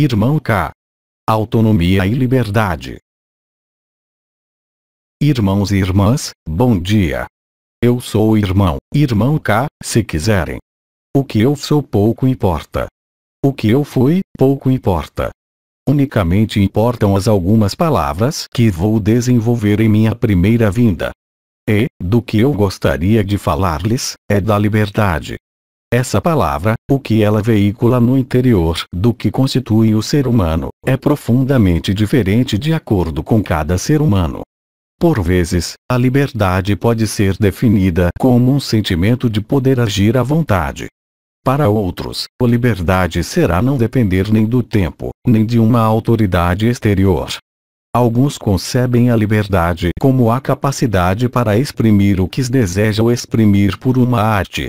Irmão K. Autonomia e liberdade. Irmãos e irmãs, bom dia. Eu sou o irmão, irmão K, se quiserem. O que eu sou pouco importa. O que eu fui, pouco importa. Unicamente importam as algumas palavras que vou desenvolver em minha primeira vinda. E, do que eu gostaria de falar-lhes, é da liberdade. Essa palavra, o que ela veicula no interior do que constitui o ser humano, é profundamente diferente de acordo com cada ser humano. Por vezes, a liberdade pode ser definida como um sentimento de poder agir à vontade. Para outros, a liberdade será não depender nem do tempo, nem de uma autoridade exterior. Alguns concebem a liberdade como a capacidade para exprimir o que deseja ou exprimir por uma arte,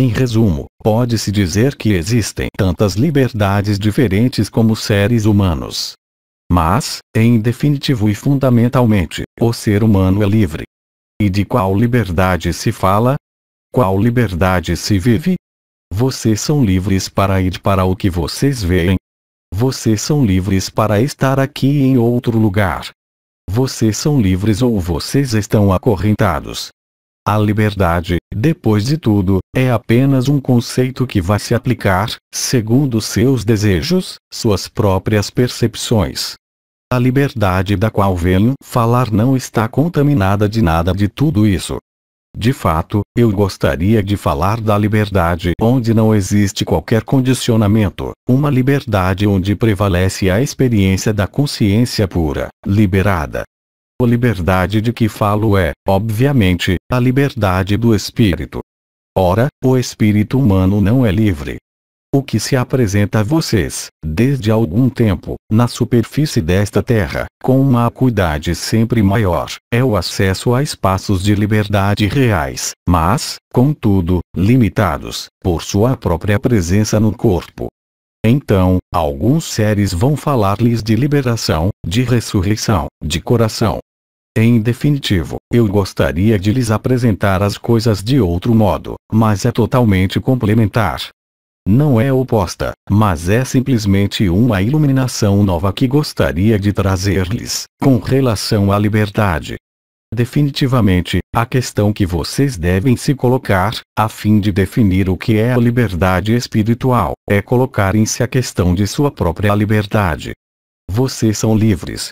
em resumo, pode-se dizer que existem tantas liberdades diferentes como seres humanos. Mas, em definitivo e fundamentalmente, o ser humano é livre. E de qual liberdade se fala? Qual liberdade se vive? Vocês são livres para ir para o que vocês veem. Vocês são livres para estar aqui e em outro lugar. Vocês são livres ou vocês estão acorrentados. A liberdade, depois de tudo, é apenas um conceito que vai se aplicar, segundo seus desejos, suas próprias percepções. A liberdade da qual venho falar não está contaminada de nada de tudo isso. De fato, eu gostaria de falar da liberdade onde não existe qualquer condicionamento, uma liberdade onde prevalece a experiência da consciência pura, liberada, a liberdade de que falo é, obviamente, a liberdade do espírito. Ora, o espírito humano não é livre. O que se apresenta a vocês, desde algum tempo, na superfície desta terra, com uma acuidade sempre maior, é o acesso a espaços de liberdade reais, mas, contudo, limitados, por sua própria presença no corpo. Então, alguns seres vão falar-lhes de liberação, de ressurreição, de coração, em definitivo, eu gostaria de lhes apresentar as coisas de outro modo, mas é totalmente complementar. Não é oposta, mas é simplesmente uma iluminação nova que gostaria de trazer-lhes, com relação à liberdade. Definitivamente, a questão que vocês devem se colocar, a fim de definir o que é a liberdade espiritual, é colocar em si a questão de sua própria liberdade. Vocês são livres,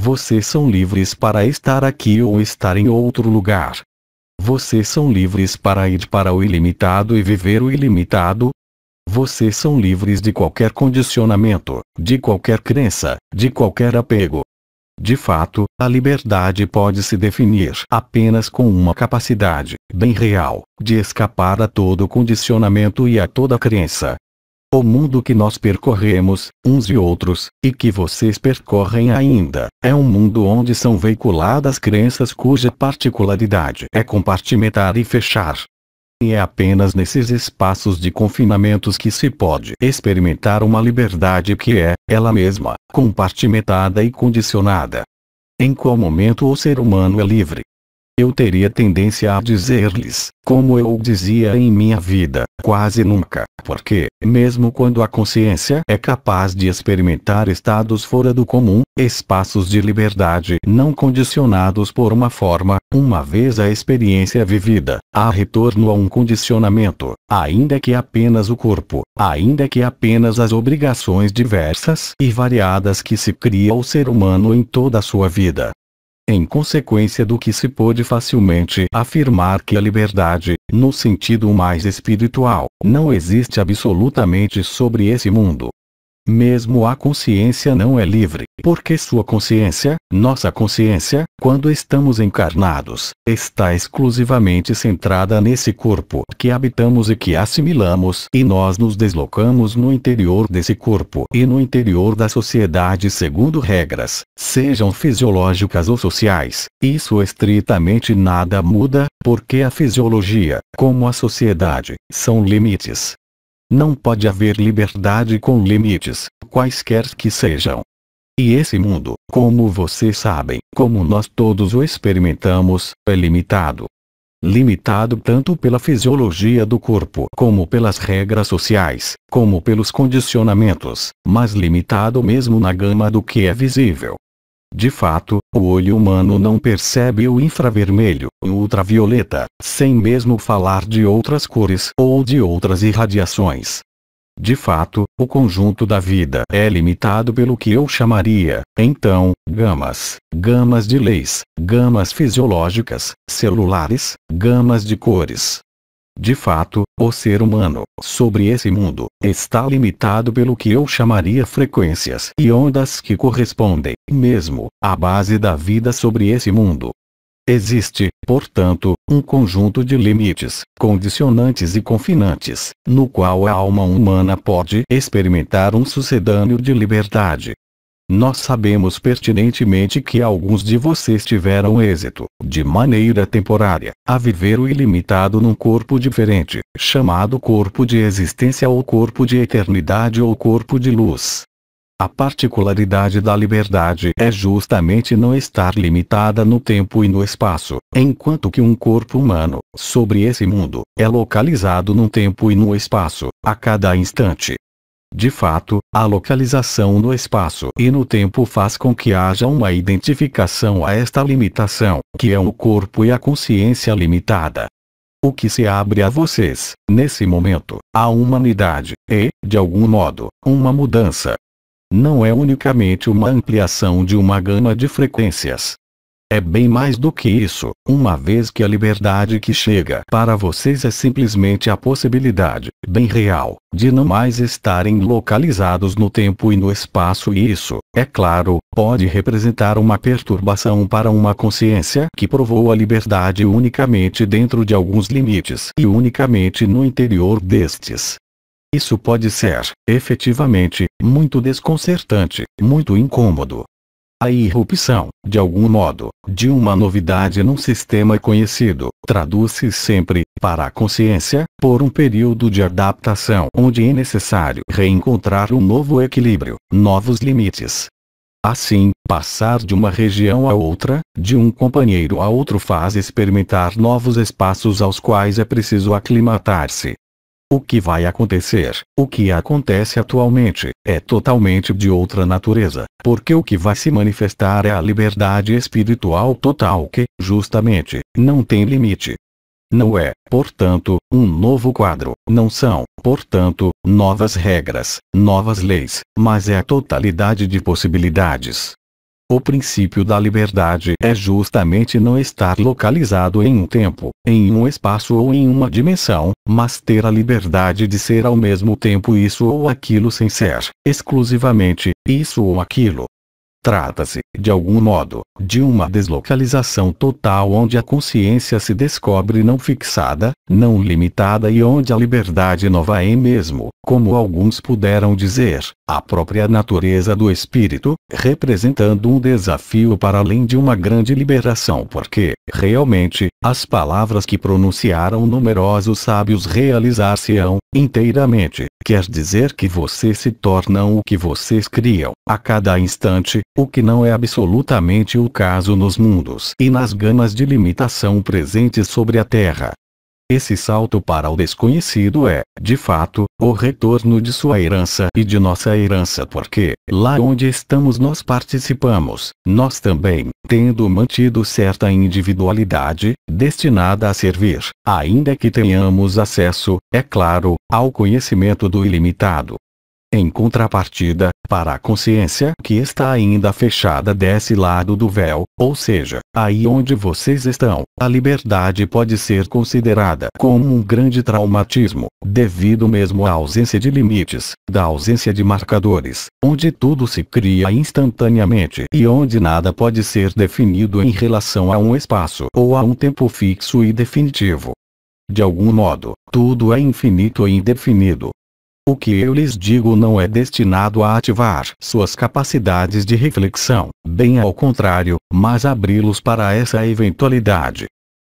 vocês são livres para estar aqui ou estar em outro lugar. Vocês são livres para ir para o ilimitado e viver o ilimitado. Vocês são livres de qualquer condicionamento, de qualquer crença, de qualquer apego. De fato, a liberdade pode se definir apenas com uma capacidade, bem real, de escapar a todo condicionamento e a toda crença, o mundo que nós percorremos, uns e outros, e que vocês percorrem ainda, é um mundo onde são veiculadas crenças cuja particularidade é compartimentar e fechar. E é apenas nesses espaços de confinamentos que se pode experimentar uma liberdade que é, ela mesma, compartimentada e condicionada. Em qual momento o ser humano é livre? eu teria tendência a dizer-lhes, como eu dizia em minha vida, quase nunca, porque, mesmo quando a consciência é capaz de experimentar estados fora do comum, espaços de liberdade não condicionados por uma forma, uma vez a experiência vivida, há retorno a um condicionamento, ainda que apenas o corpo, ainda que apenas as obrigações diversas e variadas que se cria o ser humano em toda a sua vida, em consequência do que se pode facilmente afirmar que a liberdade, no sentido mais espiritual, não existe absolutamente sobre esse mundo. Mesmo a consciência não é livre, porque sua consciência, nossa consciência, quando estamos encarnados, está exclusivamente centrada nesse corpo que habitamos e que assimilamos, e nós nos deslocamos no interior desse corpo e no interior da sociedade segundo regras, sejam fisiológicas ou sociais. Isso estritamente nada muda, porque a fisiologia, como a sociedade, são limites, não pode haver liberdade com limites, quaisquer que sejam. E esse mundo, como vocês sabem, como nós todos o experimentamos, é limitado. Limitado tanto pela fisiologia do corpo como pelas regras sociais, como pelos condicionamentos, mas limitado mesmo na gama do que é visível, de fato, o olho humano não percebe o infravermelho, o ultravioleta, sem mesmo falar de outras cores ou de outras irradiações. De fato, o conjunto da vida é limitado pelo que eu chamaria, então, gamas, gamas de leis, gamas fisiológicas, celulares, gamas de cores, de fato, o ser humano, sobre esse mundo, está limitado pelo que eu chamaria frequências e ondas que correspondem, mesmo, à base da vida sobre esse mundo. Existe, portanto, um conjunto de limites, condicionantes e confinantes, no qual a alma humana pode experimentar um sucedâneo de liberdade, nós sabemos pertinentemente que alguns de vocês tiveram êxito, de maneira temporária, a viver o ilimitado num corpo diferente, chamado corpo de existência ou corpo de eternidade ou corpo de luz. A particularidade da liberdade é justamente não estar limitada no tempo e no espaço, enquanto que um corpo humano, sobre esse mundo, é localizado no tempo e no espaço, a cada instante, de fato, a localização no espaço e no tempo faz com que haja uma identificação a esta limitação, que é o corpo e a consciência limitada. O que se abre a vocês, nesse momento, a humanidade, é, de algum modo, uma mudança. Não é unicamente uma ampliação de uma gama de frequências, é bem mais do que isso, uma vez que a liberdade que chega para vocês é simplesmente a possibilidade, bem real, de não mais estarem localizados no tempo e no espaço e isso, é claro, pode representar uma perturbação para uma consciência que provou a liberdade unicamente dentro de alguns limites e unicamente no interior destes. Isso pode ser, efetivamente, muito desconcertante, muito incômodo, a irrupção, de algum modo, de uma novidade num sistema conhecido, traduz-se sempre, para a consciência, por um período de adaptação onde é necessário reencontrar um novo equilíbrio, novos limites. Assim, passar de uma região a outra, de um companheiro a outro faz experimentar novos espaços aos quais é preciso aclimatar-se, o que vai acontecer, o que acontece atualmente, é totalmente de outra natureza, porque o que vai se manifestar é a liberdade espiritual total que, justamente, não tem limite. Não é, portanto, um novo quadro, não são, portanto, novas regras, novas leis, mas é a totalidade de possibilidades, o princípio da liberdade é justamente não estar localizado em um tempo, em um espaço ou em uma dimensão, mas ter a liberdade de ser ao mesmo tempo isso ou aquilo sem ser, exclusivamente, isso ou aquilo, Trata-se, de algum modo, de uma deslocalização total onde a consciência se descobre não fixada, não limitada e onde a liberdade nova é mesmo, como alguns puderam dizer, a própria natureza do espírito, representando um desafio para além de uma grande liberação porque, realmente, as palavras que pronunciaram numerosos sábios realizar-se-ão, inteiramente, quer dizer que vocês se tornam o que vocês criam, a cada instante, o que não é absolutamente o caso nos mundos e nas gamas de limitação presentes sobre a Terra. Esse salto para o desconhecido é, de fato, o retorno de sua herança e de nossa herança porque, lá onde estamos nós participamos, nós também, tendo mantido certa individualidade, destinada a servir, ainda que tenhamos acesso, é claro, ao conhecimento do ilimitado. Em contrapartida, para a consciência que está ainda fechada desse lado do véu, ou seja, aí onde vocês estão, a liberdade pode ser considerada como um grande traumatismo, devido mesmo à ausência de limites, da ausência de marcadores, onde tudo se cria instantaneamente e onde nada pode ser definido em relação a um espaço ou a um tempo fixo e definitivo. De algum modo, tudo é infinito e indefinido, o que eu lhes digo não é destinado a ativar suas capacidades de reflexão, bem ao contrário, mas abri-los para essa eventualidade.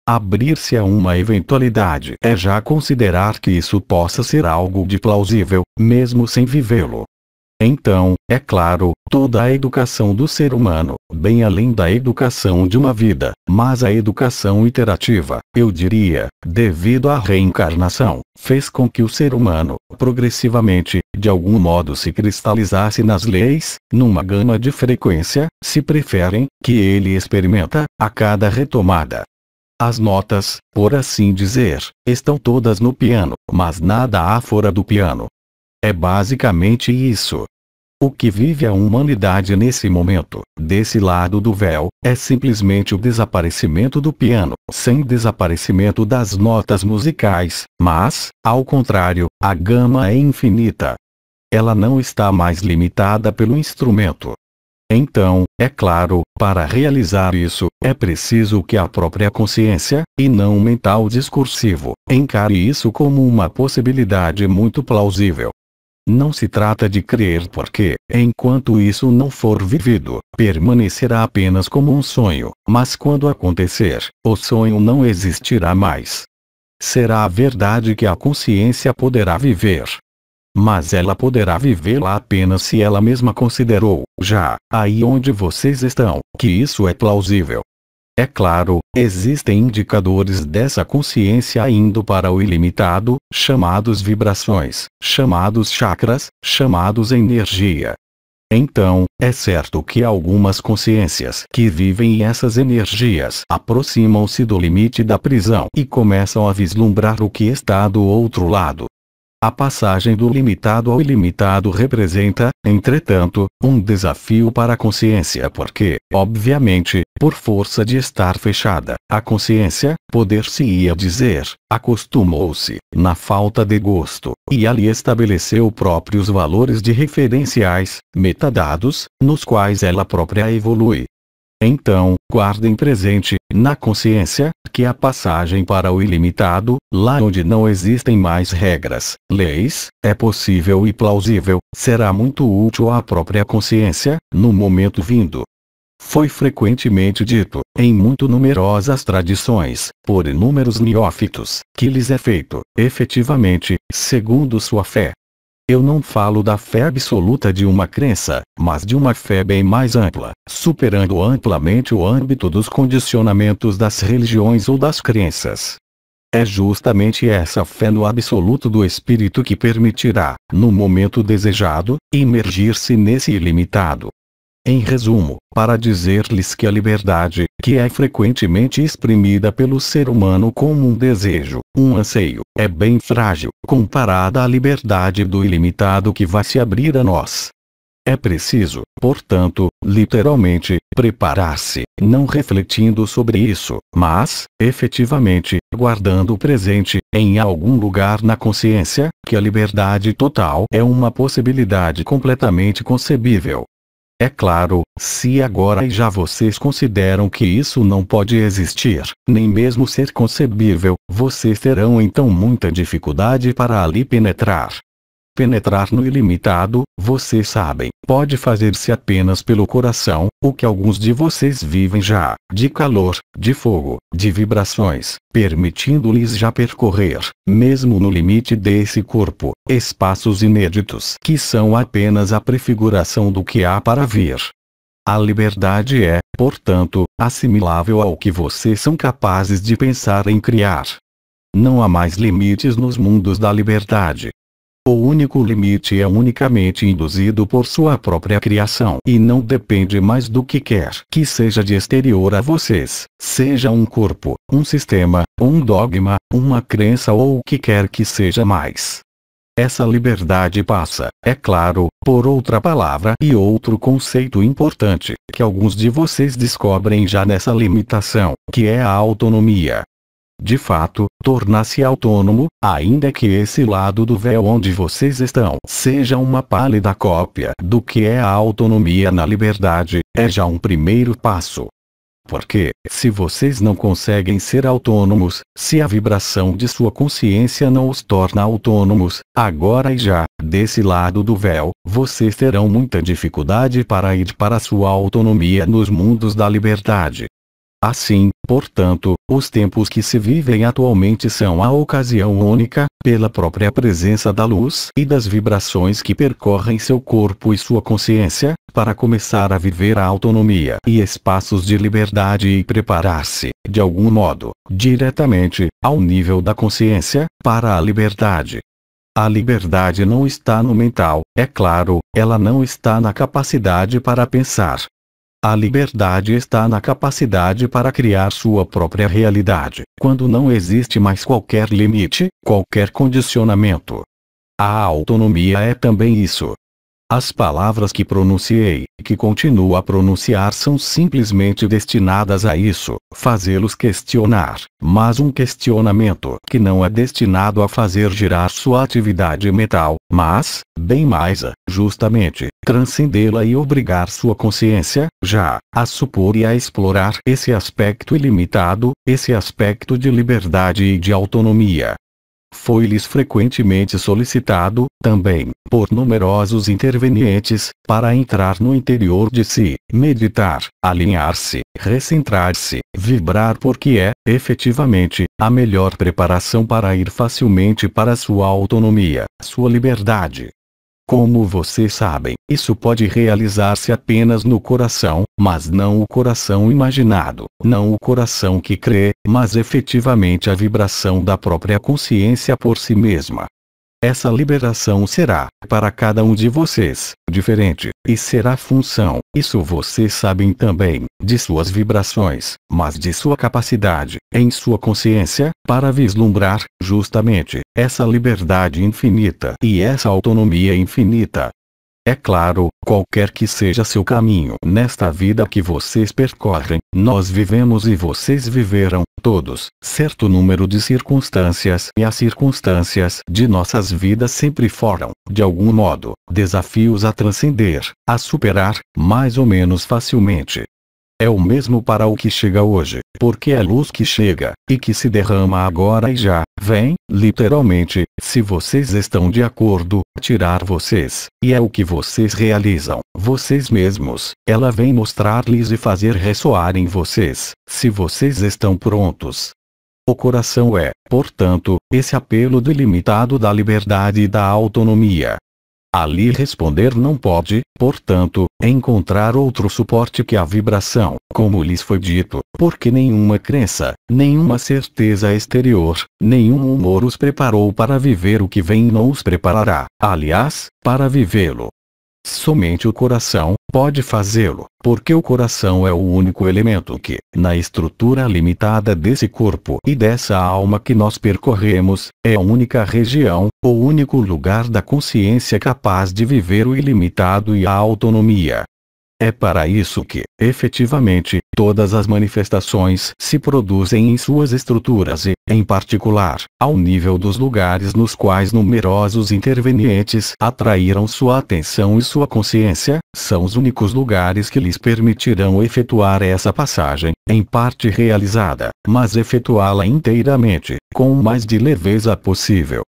Abrir-se a uma eventualidade é já considerar que isso possa ser algo de plausível, mesmo sem vivê-lo. Então, é claro, toda a educação do ser humano, bem além da educação de uma vida, mas a educação iterativa, eu diria, devido à reencarnação, fez com que o ser humano, progressivamente, de algum modo se cristalizasse nas leis, numa gama de frequência, se preferem, que ele experimenta, a cada retomada. As notas, por assim dizer, estão todas no piano, mas nada há fora do piano. É basicamente isso. O que vive a humanidade nesse momento, desse lado do véu, é simplesmente o desaparecimento do piano, sem desaparecimento das notas musicais, mas, ao contrário, a gama é infinita. Ela não está mais limitada pelo instrumento. Então, é claro, para realizar isso, é preciso que a própria consciência, e não o mental discursivo, encare isso como uma possibilidade muito plausível, não se trata de crer porque, enquanto isso não for vivido, permanecerá apenas como um sonho, mas quando acontecer, o sonho não existirá mais. Será a verdade que a consciência poderá viver. Mas ela poderá vivê-la apenas se ela mesma considerou, já, aí onde vocês estão, que isso é plausível, é claro, existem indicadores dessa consciência indo para o ilimitado, chamados vibrações, chamados chakras, chamados energia. Então, é certo que algumas consciências que vivem essas energias aproximam-se do limite da prisão e começam a vislumbrar o que está do outro lado. A passagem do limitado ao ilimitado representa, entretanto, um desafio para a consciência porque, obviamente, por força de estar fechada, a consciência, poder-se-ia dizer, acostumou-se, na falta de gosto, e ali estabeleceu próprios valores de referenciais, metadados, nos quais ela própria evolui, então, guardem presente, na consciência, que a passagem para o ilimitado, lá onde não existem mais regras, leis, é possível e plausível, será muito útil à própria consciência, no momento vindo foi frequentemente dito, em muito numerosas tradições, por inúmeros neófitos, que lhes é feito, efetivamente, segundo sua fé, eu não falo da fé absoluta de uma crença, mas de uma fé bem mais ampla, superando amplamente o âmbito dos condicionamentos das religiões ou das crenças. É justamente essa fé no absoluto do espírito que permitirá, no momento desejado, imergir-se nesse ilimitado, em resumo, para dizer-lhes que a liberdade, que é frequentemente exprimida pelo ser humano como um desejo, um anseio, é bem frágil, comparada à liberdade do ilimitado que vai se abrir a nós. É preciso, portanto, literalmente, preparar-se, não refletindo sobre isso, mas, efetivamente, guardando presente, em algum lugar na consciência, que a liberdade total é uma possibilidade completamente concebível, é claro, se agora e já vocês consideram que isso não pode existir, nem mesmo ser concebível, vocês terão então muita dificuldade para ali penetrar penetrar no ilimitado, vocês sabem, pode fazer-se apenas pelo coração, o que alguns de vocês vivem já, de calor, de fogo, de vibrações, permitindo-lhes já percorrer, mesmo no limite desse corpo, espaços inéditos que são apenas a prefiguração do que há para vir. A liberdade é, portanto, assimilável ao que vocês são capazes de pensar em criar. Não há mais limites nos mundos da liberdade, o único limite é unicamente induzido por sua própria criação e não depende mais do que quer que seja de exterior a vocês, seja um corpo, um sistema, um dogma, uma crença ou o que quer que seja mais. Essa liberdade passa, é claro, por outra palavra e outro conceito importante, que alguns de vocês descobrem já nessa limitação, que é a autonomia de fato, tornar-se autônomo, ainda que esse lado do véu onde vocês estão seja uma pálida cópia do que é a autonomia na liberdade, é já um primeiro passo. Porque, se vocês não conseguem ser autônomos, se a vibração de sua consciência não os torna autônomos, agora e já, desse lado do véu, vocês terão muita dificuldade para ir para sua autonomia nos mundos da liberdade. Assim, portanto, os tempos que se vivem atualmente são a ocasião única, pela própria presença da luz e das vibrações que percorrem seu corpo e sua consciência, para começar a viver a autonomia e espaços de liberdade e preparar-se, de algum modo, diretamente, ao nível da consciência, para a liberdade. A liberdade não está no mental, é claro, ela não está na capacidade para pensar, a liberdade está na capacidade para criar sua própria realidade, quando não existe mais qualquer limite, qualquer condicionamento. A autonomia é também isso. As palavras que pronunciei, que continuo a pronunciar são simplesmente destinadas a isso, fazê-los questionar, mas um questionamento que não é destinado a fazer girar sua atividade mental, mas, bem mais a, justamente, transcendê-la e obrigar sua consciência, já, a supor e a explorar esse aspecto ilimitado, esse aspecto de liberdade e de autonomia. Foi-lhes frequentemente solicitado, também, por numerosos intervenientes, para entrar no interior de si, meditar, alinhar-se, recentrar-se, vibrar porque é, efetivamente, a melhor preparação para ir facilmente para sua autonomia, sua liberdade, como vocês sabem, isso pode realizar-se apenas no coração, mas não o coração imaginado, não o coração que crê, mas efetivamente a vibração da própria consciência por si mesma. Essa liberação será, para cada um de vocês, diferente, e será função, isso vocês sabem também, de suas vibrações, mas de sua capacidade, em sua consciência, para vislumbrar, justamente, essa liberdade infinita e essa autonomia infinita, é claro, qualquer que seja seu caminho nesta vida que vocês percorrem, nós vivemos e vocês viveram todos, certo número de circunstâncias e as circunstâncias de nossas vidas sempre foram, de algum modo, desafios a transcender, a superar, mais ou menos facilmente é o mesmo para o que chega hoje, porque é a luz que chega, e que se derrama agora e já, vem, literalmente, se vocês estão de acordo, tirar vocês, e é o que vocês realizam, vocês mesmos, ela vem mostrar-lhes e fazer ressoar em vocês, se vocês estão prontos, o coração é, portanto, esse apelo delimitado da liberdade e da autonomia, Ali responder não pode, portanto, encontrar outro suporte que a vibração, como lhes foi dito, porque nenhuma crença, nenhuma certeza exterior, nenhum humor os preparou para viver o que vem não os preparará, aliás, para vivê-lo. Somente o coração pode fazê-lo, porque o coração é o único elemento que, na estrutura limitada desse corpo e dessa alma que nós percorremos, é a única região, o único lugar da consciência capaz de viver o ilimitado e a autonomia. É para isso que, efetivamente, todas as manifestações se produzem em suas estruturas e, em particular, ao nível dos lugares nos quais numerosos intervenientes atraíram sua atenção e sua consciência, são os únicos lugares que lhes permitirão efetuar essa passagem, em parte realizada, mas efetuá-la inteiramente, com o mais de leveza possível.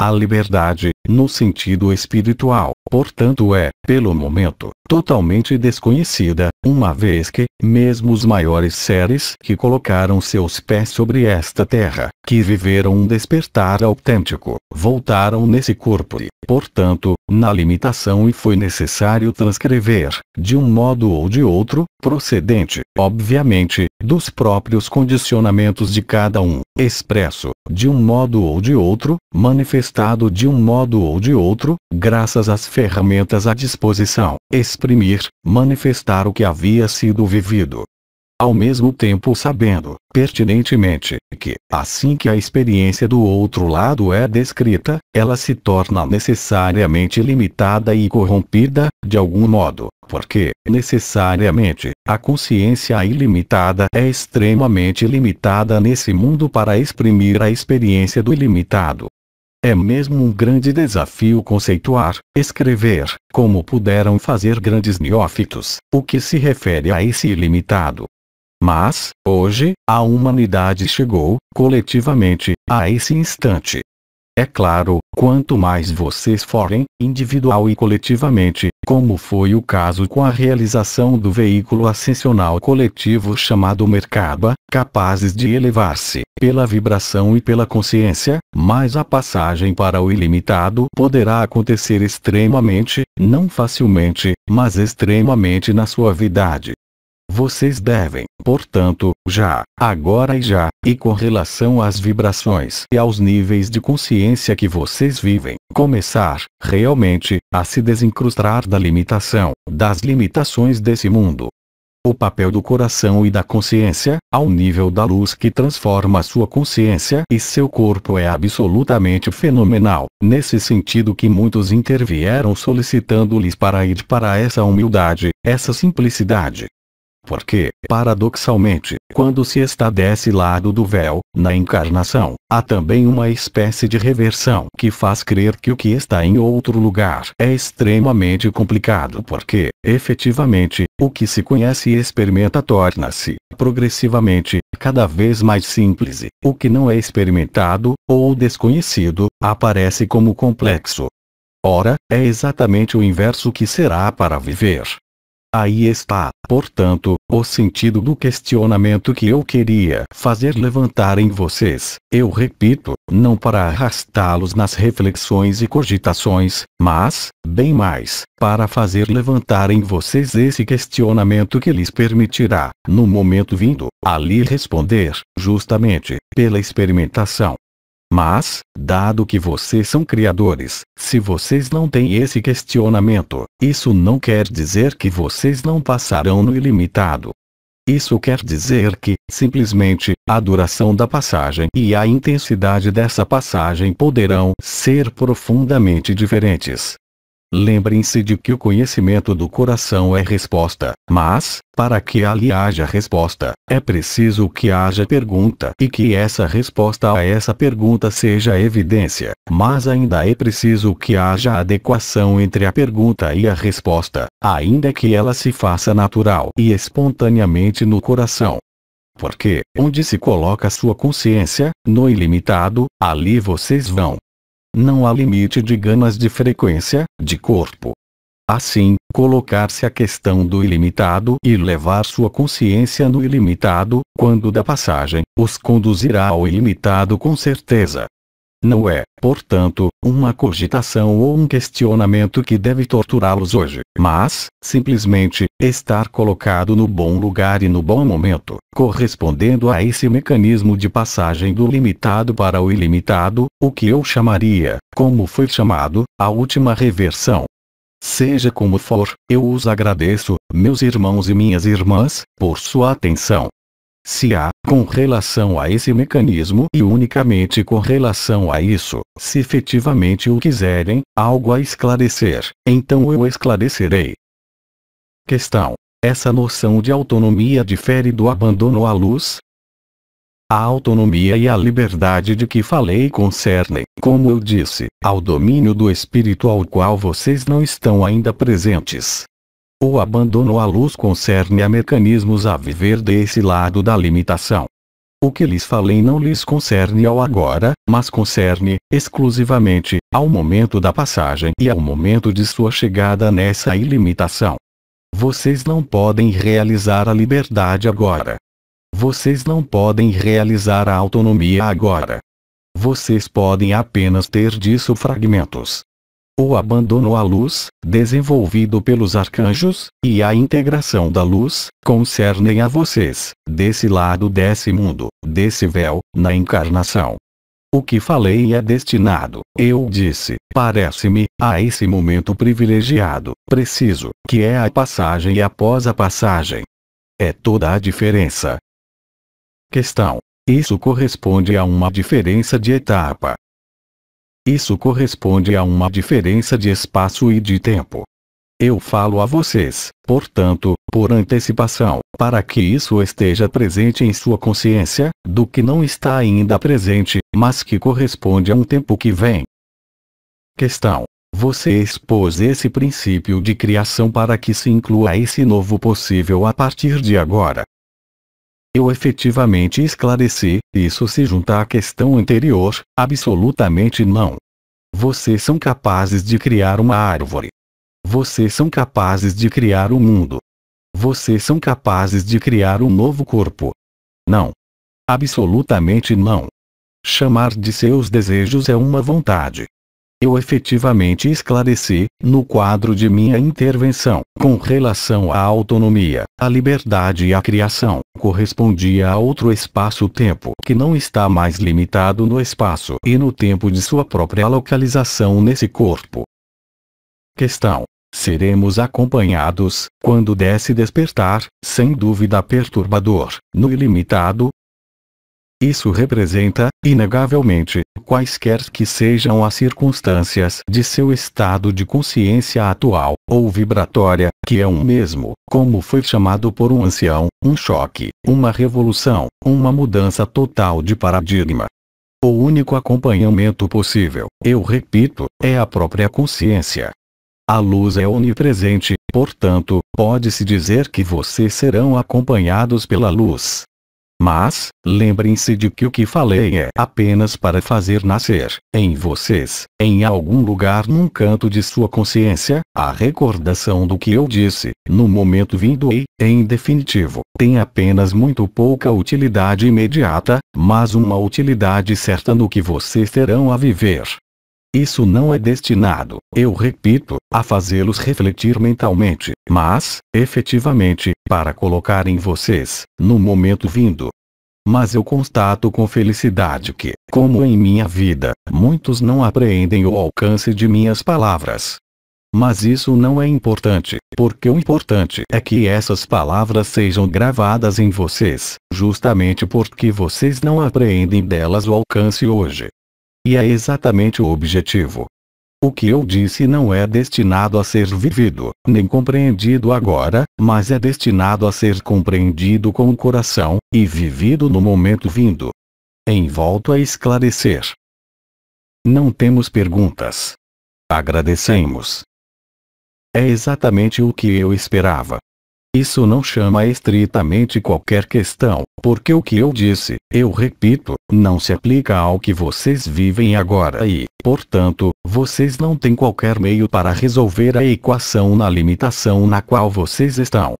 A liberdade, no sentido espiritual, portanto é, pelo momento, totalmente desconhecida, uma vez que, mesmo os maiores seres que colocaram seus pés sobre esta terra, que viveram um despertar autêntico, voltaram nesse corpo e, portanto, na limitação e foi necessário transcrever, de um modo ou de outro, procedente, obviamente, dos próprios condicionamentos de cada um, expresso, de um modo ou de outro, manifestado de um modo ou de outro, graças às ferramentas à disposição, exprimir, manifestar o que havia sido vivido. Ao mesmo tempo sabendo, pertinentemente, que, assim que a experiência do outro lado é descrita, ela se torna necessariamente limitada e corrompida, de algum modo, porque, necessariamente, a consciência ilimitada é extremamente limitada nesse mundo para exprimir a experiência do ilimitado. É mesmo um grande desafio conceituar, escrever, como puderam fazer grandes neófitos, o que se refere a esse ilimitado. Mas, hoje, a humanidade chegou, coletivamente, a esse instante. É claro, quanto mais vocês forem, individual e coletivamente, como foi o caso com a realização do veículo ascensional coletivo chamado Merkaba, capazes de elevar-se, pela vibração e pela consciência, mas a passagem para o ilimitado poderá acontecer extremamente, não facilmente, mas extremamente na suavidade. Vocês devem, portanto, já, agora e já, e com relação às vibrações e aos níveis de consciência que vocês vivem, começar, realmente, a se desincrustar da limitação, das limitações desse mundo. O papel do coração e da consciência, ao nível da luz que transforma sua consciência e seu corpo é absolutamente fenomenal, nesse sentido que muitos intervieram solicitando-lhes para ir para essa humildade, essa simplicidade, porque, paradoxalmente, quando se está desse lado do véu, na encarnação, há também uma espécie de reversão que faz crer que o que está em outro lugar é extremamente complicado porque, efetivamente, o que se conhece e experimenta torna-se, progressivamente, cada vez mais simples e, o que não é experimentado, ou desconhecido, aparece como complexo. Ora, é exatamente o inverso que será para viver Aí está, portanto, o sentido do questionamento que eu queria fazer levantar em vocês. Eu repito, não para arrastá-los nas reflexões e cogitações, mas, bem mais, para fazer levantar em vocês esse questionamento que lhes permitirá, no momento vindo, ali responder, justamente, pela experimentação, mas, dado que vocês são criadores, se vocês não têm esse questionamento, isso não quer dizer que vocês não passarão no ilimitado. Isso quer dizer que, simplesmente, a duração da passagem e a intensidade dessa passagem poderão ser profundamente diferentes. Lembrem-se de que o conhecimento do coração é resposta, mas, para que ali haja resposta, é preciso que haja pergunta e que essa resposta a essa pergunta seja evidência, mas ainda é preciso que haja adequação entre a pergunta e a resposta, ainda que ela se faça natural e espontaneamente no coração. Porque, onde se coloca sua consciência, no ilimitado, ali vocês vão não há limite de gamas de frequência, de corpo. Assim, colocar-se a questão do ilimitado e levar sua consciência no ilimitado, quando da passagem, os conduzirá ao ilimitado com certeza. Não é, portanto, uma cogitação ou um questionamento que deve torturá-los hoje, mas, simplesmente, estar colocado no bom lugar e no bom momento, correspondendo a esse mecanismo de passagem do limitado para o ilimitado, o que eu chamaria, como foi chamado, a última reversão. Seja como for, eu os agradeço, meus irmãos e minhas irmãs, por sua atenção se há, com relação a esse mecanismo e unicamente com relação a isso, se efetivamente o quiserem, algo a esclarecer, então eu esclarecerei. Questão. Essa noção de autonomia difere do abandono à luz? A autonomia e a liberdade de que falei concernem, como eu disse, ao domínio do espírito ao qual vocês não estão ainda presentes o abandono à luz concerne a mecanismos a viver desse lado da limitação. O que lhes falei não lhes concerne ao agora, mas concerne, exclusivamente, ao momento da passagem e ao momento de sua chegada nessa ilimitação. Vocês não podem realizar a liberdade agora. Vocês não podem realizar a autonomia agora. Vocês podem apenas ter disso fragmentos o abandono à luz, desenvolvido pelos arcanjos, e a integração da luz, concernem a vocês, desse lado desse mundo, desse véu, na encarnação. O que falei é destinado, eu disse, parece-me, a esse momento privilegiado, preciso, que é a passagem e após a passagem. É toda a diferença. Questão. Isso corresponde a uma diferença de etapa. Isso corresponde a uma diferença de espaço e de tempo. Eu falo a vocês, portanto, por antecipação, para que isso esteja presente em sua consciência, do que não está ainda presente, mas que corresponde a um tempo que vem. Questão. Você expôs esse princípio de criação para que se inclua esse novo possível a partir de agora eu efetivamente esclareci, isso se junta à questão anterior, absolutamente não. Vocês são capazes de criar uma árvore. Vocês são capazes de criar o um mundo. Vocês são capazes de criar um novo corpo. Não. Absolutamente não. Chamar de seus desejos é uma vontade eu efetivamente esclareci, no quadro de minha intervenção, com relação à autonomia, à liberdade e à criação, correspondia a outro espaço-tempo que não está mais limitado no espaço e no tempo de sua própria localização nesse corpo. Questão Seremos acompanhados, quando desse despertar, sem dúvida perturbador, no ilimitado, isso representa, inegavelmente, quaisquer que sejam as circunstâncias de seu estado de consciência atual, ou vibratória, que é um mesmo, como foi chamado por um ancião, um choque, uma revolução, uma mudança total de paradigma. O único acompanhamento possível, eu repito, é a própria consciência. A luz é onipresente, portanto, pode-se dizer que vocês serão acompanhados pela luz. Mas, lembrem-se de que o que falei é apenas para fazer nascer, em vocês, em algum lugar num canto de sua consciência, a recordação do que eu disse, no momento vindo e, em definitivo, tem apenas muito pouca utilidade imediata, mas uma utilidade certa no que vocês terão a viver. Isso não é destinado, eu repito, a fazê-los refletir mentalmente, mas, efetivamente, para colocar em vocês, no momento vindo. Mas eu constato com felicidade que, como em minha vida, muitos não apreendem o alcance de minhas palavras. Mas isso não é importante, porque o importante é que essas palavras sejam gravadas em vocês, justamente porque vocês não apreendem delas o alcance hoje. E é exatamente o objetivo. O que eu disse não é destinado a ser vivido, nem compreendido agora, mas é destinado a ser compreendido com o coração, e vivido no momento vindo. Em volto a esclarecer. Não temos perguntas. Agradecemos. É exatamente o que eu esperava. Isso não chama estritamente qualquer questão, porque o que eu disse, eu repito, não se aplica ao que vocês vivem agora e, portanto, vocês não têm qualquer meio para resolver a equação na limitação na qual vocês estão.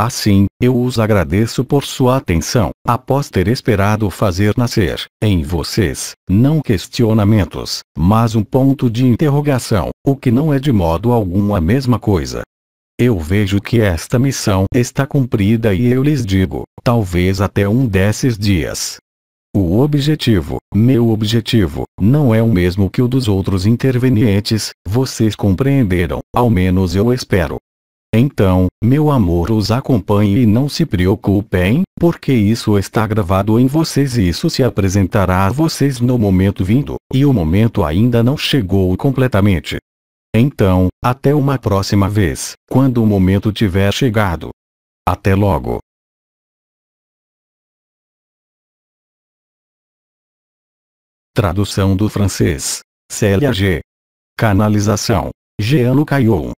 Assim, eu os agradeço por sua atenção, após ter esperado fazer nascer, em vocês, não questionamentos, mas um ponto de interrogação, o que não é de modo algum a mesma coisa. Eu vejo que esta missão está cumprida e eu lhes digo, talvez até um desses dias. O objetivo, meu objetivo, não é o mesmo que o dos outros intervenientes, vocês compreenderam, ao menos eu espero. Então, meu amor os acompanhe e não se preocupem, porque isso está gravado em vocês e isso se apresentará a vocês no momento vindo, e o momento ainda não chegou completamente. Então, até uma próxima vez, quando o momento tiver chegado. Até logo. Tradução do francês. Célia G. Canalização. Jeano Caion.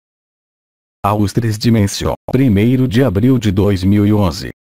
Aos três dimensio, 1 de abril de 2011.